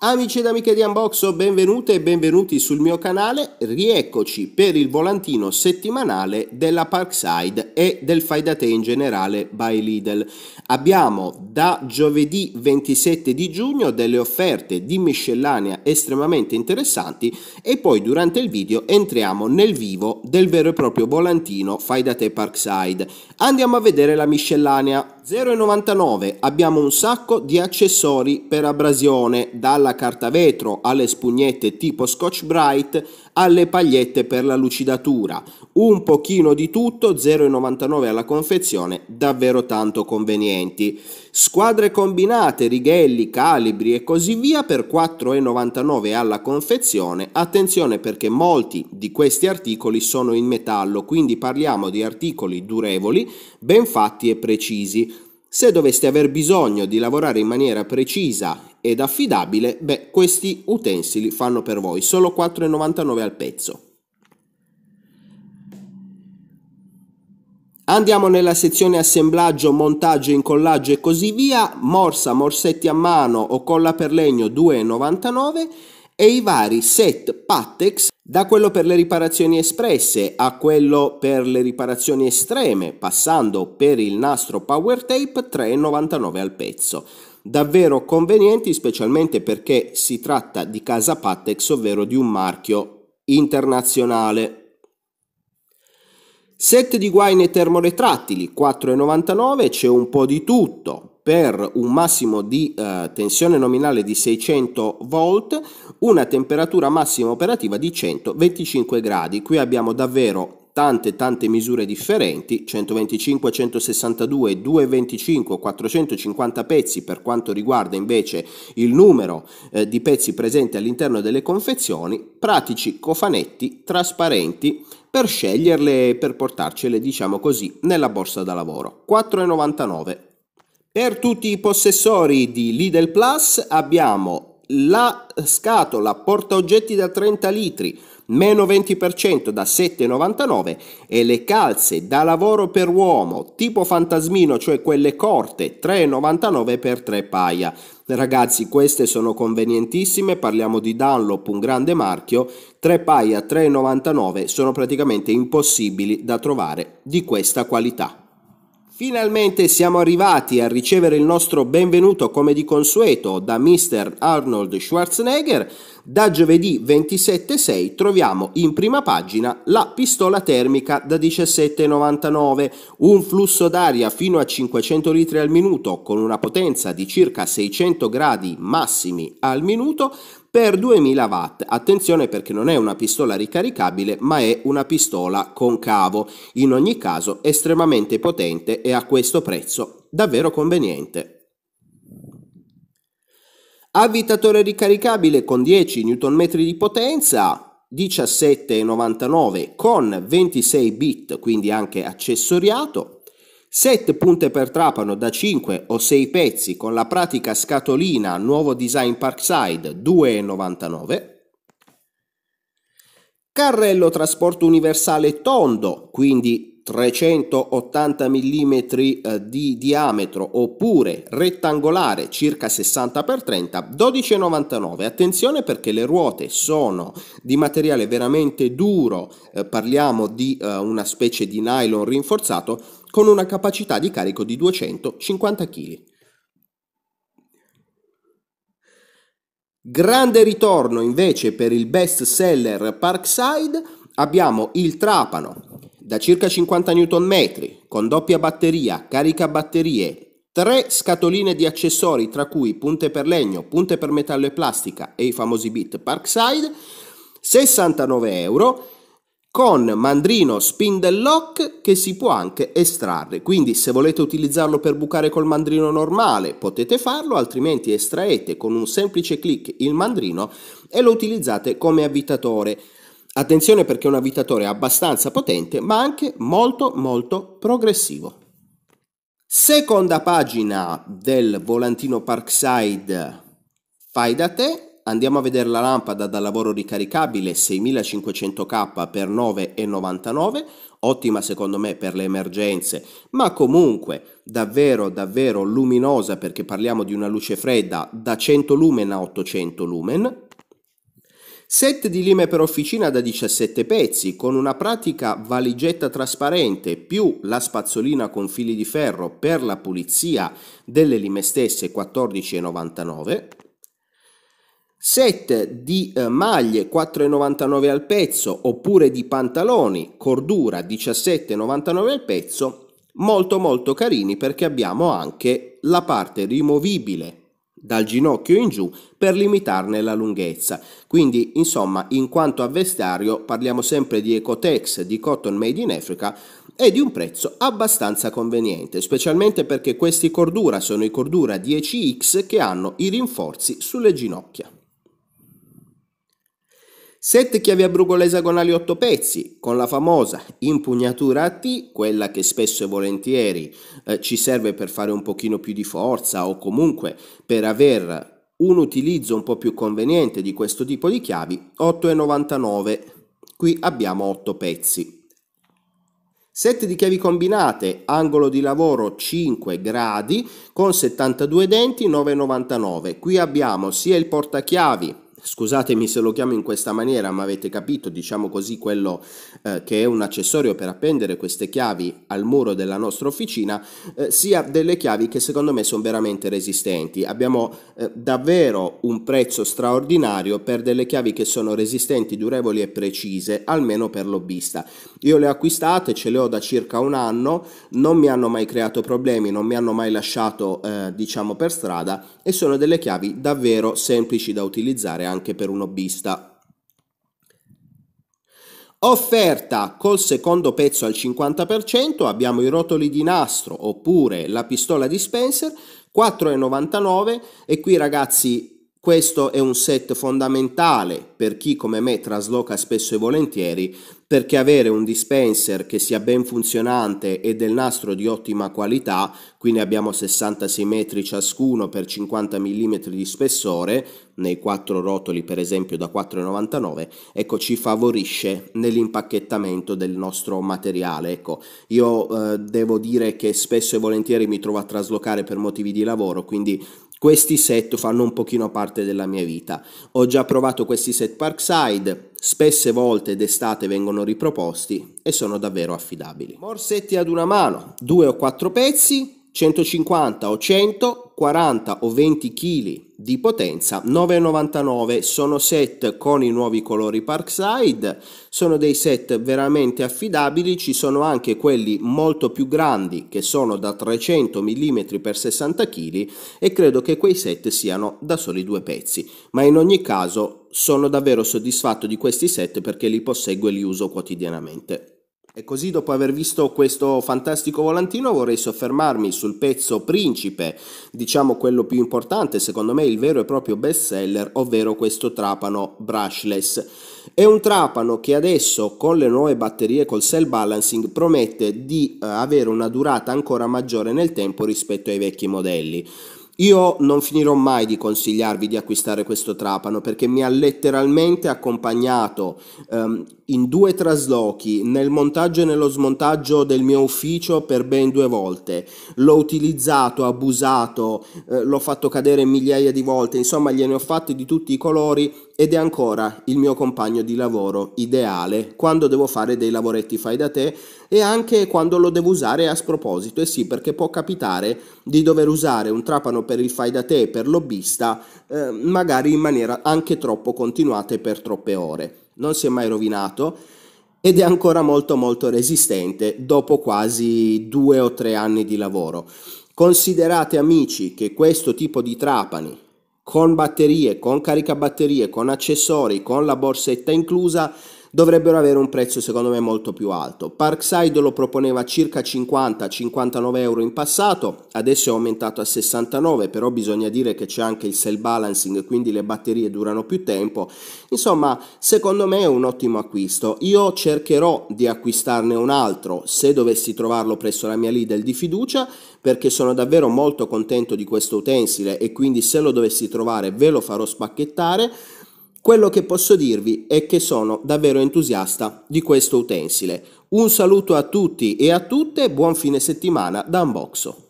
Amici ed amiche di Unboxo, benvenute e benvenuti sul mio canale, rieccoci per il volantino settimanale della Parkside e del Fai da te in generale by Lidl. Abbiamo da giovedì 27 di giugno delle offerte di miscellanea estremamente interessanti e poi durante il video entriamo nel vivo del vero e proprio volantino Fai da te Parkside. Andiamo a vedere la miscellanea 0,99 abbiamo un sacco di accessori per abrasione, dalla carta vetro alle spugnette tipo Scotch Bright alle pagliette per la lucidatura. Un pochino di tutto, 0,99 alla confezione, davvero tanto convenienti. Squadre combinate, righelli, calibri e così via per 4,99 alla confezione. Attenzione perché molti di questi articoli sono in metallo, quindi parliamo di articoli durevoli, ben fatti e precisi. Se doveste aver bisogno di lavorare in maniera precisa ed affidabile, beh, questi utensili fanno per voi, solo 4,99 al pezzo. Andiamo nella sezione assemblaggio, montaggio, incollaggio e così via, morsa, morsetti a mano o colla per legno 2,99 e i vari set Patex, da quello per le riparazioni espresse a quello per le riparazioni estreme, passando per il nastro Power Tape 3,99 al pezzo. Davvero convenienti specialmente perché si tratta di casa Patex, ovvero di un marchio internazionale. Set di guaine termoretrattili 4,99, c'è un po' di tutto, per un massimo di eh, tensione nominale di 600 volt, una temperatura massima operativa di 125 gradi. Qui abbiamo davvero tante tante misure differenti 125 162 225 450 pezzi per quanto riguarda invece il numero eh, di pezzi presenti all'interno delle confezioni pratici cofanetti trasparenti per sceglierle e per portarcele diciamo così nella borsa da lavoro 4,99 per tutti i possessori di Lidl Plus abbiamo la scatola porta oggetti da 30 litri meno 20% da 7,99 e le calze da lavoro per uomo tipo fantasmino cioè quelle corte 3,99 per 3 paia ragazzi queste sono convenientissime parliamo di Dunlop un grande marchio 3 paia 3,99 sono praticamente impossibili da trovare di questa qualità Finalmente siamo arrivati a ricevere il nostro benvenuto come di consueto da Mr. Arnold Schwarzenegger. Da giovedì 27.6 troviamo in prima pagina la pistola termica da 17,99, un flusso d'aria fino a 500 litri al minuto con una potenza di circa 600 gradi massimi al minuto per 2000 watt. Attenzione perché non è una pistola ricaricabile ma è una pistola con cavo. in ogni caso estremamente potente e a questo prezzo davvero conveniente. Avvitatore ricaricabile con 10 Nm di potenza, 17,99 con 26 bit, quindi anche accessoriato, 7 punte per Trapano da 5 o 6 pezzi con la pratica scatolina nuovo design Parkside 2,99. Carrello trasporto universale tondo, quindi 380 mm eh, di diametro oppure rettangolare circa 60 x 30 12,99 attenzione perché le ruote sono di materiale veramente duro eh, parliamo di eh, una specie di nylon rinforzato con una capacità di carico di 250 kg Grande ritorno invece per il best seller Parkside abbiamo il Trapano da circa 50 Nm, con doppia batteria, carica batterie, tre scatoline di accessori tra cui punte per legno, punte per metallo e plastica e i famosi bit Parkside, 69 euro con mandrino spindle lock che si può anche estrarre quindi se volete utilizzarlo per bucare col mandrino normale potete farlo altrimenti estraete con un semplice clic il mandrino e lo utilizzate come avvitatore Attenzione perché è un avvitatore abbastanza potente ma anche molto molto progressivo. Seconda pagina del volantino Parkside fai da te, andiamo a vedere la lampada da lavoro ricaricabile 6500K per 9,99, ottima secondo me per le emergenze, ma comunque davvero davvero luminosa perché parliamo di una luce fredda da 100 lumen a 800 lumen, Set di lime per officina da 17 pezzi con una pratica valigetta trasparente più la spazzolina con fili di ferro per la pulizia delle lime stesse 14,99. Set di eh, maglie 4,99 al pezzo oppure di pantaloni cordura 17,99 al pezzo molto molto carini perché abbiamo anche la parte rimovibile dal ginocchio in giù per limitarne la lunghezza. Quindi, insomma, in quanto a vestiario, parliamo sempre di Ecotex, di cotton made in Africa e di un prezzo abbastanza conveniente, specialmente perché questi cordura sono i cordura 10X che hanno i rinforzi sulle ginocchia. Sette chiavi a brucola esagonali 8 pezzi, con la famosa impugnatura a T, quella che spesso e volentieri eh, ci serve per fare un pochino più di forza o comunque per aver un utilizzo un po' più conveniente di questo tipo di chiavi, 8,99. Qui abbiamo 8 pezzi. Sette di chiavi combinate, angolo di lavoro 5 gradi con 72 denti 9,99. Qui abbiamo sia il portachiavi Scusatemi se lo chiamo in questa maniera, ma avete capito, diciamo così, quello eh, che è un accessorio per appendere queste chiavi al muro della nostra officina, eh, sia delle chiavi che secondo me sono veramente resistenti. Abbiamo eh, davvero un prezzo straordinario per delle chiavi che sono resistenti, durevoli e precise, almeno per lobbista. Io le ho acquistate, ce le ho da circa un anno, non mi hanno mai creato problemi, non mi hanno mai lasciato, eh, diciamo, per strada e sono delle chiavi davvero semplici da utilizzare anche anche per un hobbista. Offerta col secondo pezzo al 50%, abbiamo i rotoli di nastro oppure la pistola di Spencer, 4,99 e qui ragazzi questo è un set fondamentale per chi come me trasloca spesso e volentieri perché avere un dispenser che sia ben funzionante e del nastro di ottima qualità, qui ne abbiamo 66 metri ciascuno per 50 mm di spessore, nei quattro rotoli per esempio da 4,99, ecco ci favorisce nell'impacchettamento del nostro materiale. Ecco, io eh, devo dire che spesso e volentieri mi trovo a traslocare per motivi di lavoro, quindi questi set fanno un pochino parte della mia vita. Ho già provato questi set Parkside, spesse volte d'estate vengono riproposti e sono davvero affidabili. Morsetti ad una mano, due o quattro pezzi, 150 o 100, 40 o 20 kg di potenza, 9,99 sono set con i nuovi colori Parkside, sono dei set veramente affidabili, ci sono anche quelli molto più grandi che sono da 300 mm per 60 kg e credo che quei set siano da soli due pezzi, ma in ogni caso sono davvero soddisfatto di questi set perché li posseggo e li uso quotidianamente. E così dopo aver visto questo fantastico volantino vorrei soffermarmi sul pezzo principe, diciamo quello più importante, secondo me il vero e proprio best seller, ovvero questo trapano brushless. È un trapano che adesso con le nuove batterie col cell balancing promette di eh, avere una durata ancora maggiore nel tempo rispetto ai vecchi modelli. Io non finirò mai di consigliarvi di acquistare questo trapano perché mi ha letteralmente accompagnato ehm, in due traslochi, nel montaggio e nello smontaggio del mio ufficio per ben due volte. L'ho utilizzato, abusato, eh, l'ho fatto cadere migliaia di volte, insomma gliene ho fatti di tutti i colori ed è ancora il mio compagno di lavoro ideale quando devo fare dei lavoretti fai da te e anche quando lo devo usare a sproposito. E eh sì, perché può capitare di dover usare un trapano per il fai da te e per lobbista, eh, magari in maniera anche troppo continuata e per troppe ore non si è mai rovinato ed è ancora molto molto resistente dopo quasi due o tre anni di lavoro. Considerate amici che questo tipo di trapani con batterie, con caricabatterie, con accessori, con la borsetta inclusa dovrebbero avere un prezzo secondo me molto più alto. Parkside lo proponeva circa 50-59 euro in passato, adesso è aumentato a 69, però bisogna dire che c'è anche il cell balancing, quindi le batterie durano più tempo. Insomma, secondo me è un ottimo acquisto. Io cercherò di acquistarne un altro se dovessi trovarlo presso la mia Lidl di fiducia, perché sono davvero molto contento di questo utensile e quindi se lo dovessi trovare ve lo farò spacchettare. Quello che posso dirvi è che sono davvero entusiasta di questo utensile. Un saluto a tutti e a tutte, buon fine settimana da Unboxo.